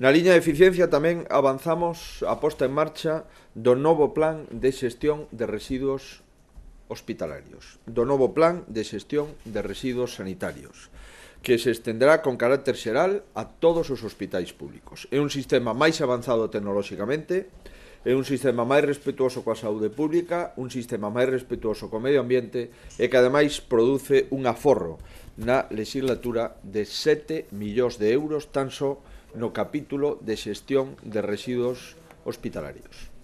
Na liña de eficiencia tamén avanzamos a posta en marcha do novo plan de xestión de residuos hospitalarios, do novo plan de xestión de residuos sanitarios, que se estenderá con carácter xeral a todos os hospitais públicos. É un sistema máis avanzado tecnolóxicamente, é un sistema máis respetuoso coa saúde pública, un sistema máis respetuoso co medio ambiente e que ademais produce un aforro na legislatura de 7 millóns de euros tan só no capítulo de xestión de residuos hospitalarios.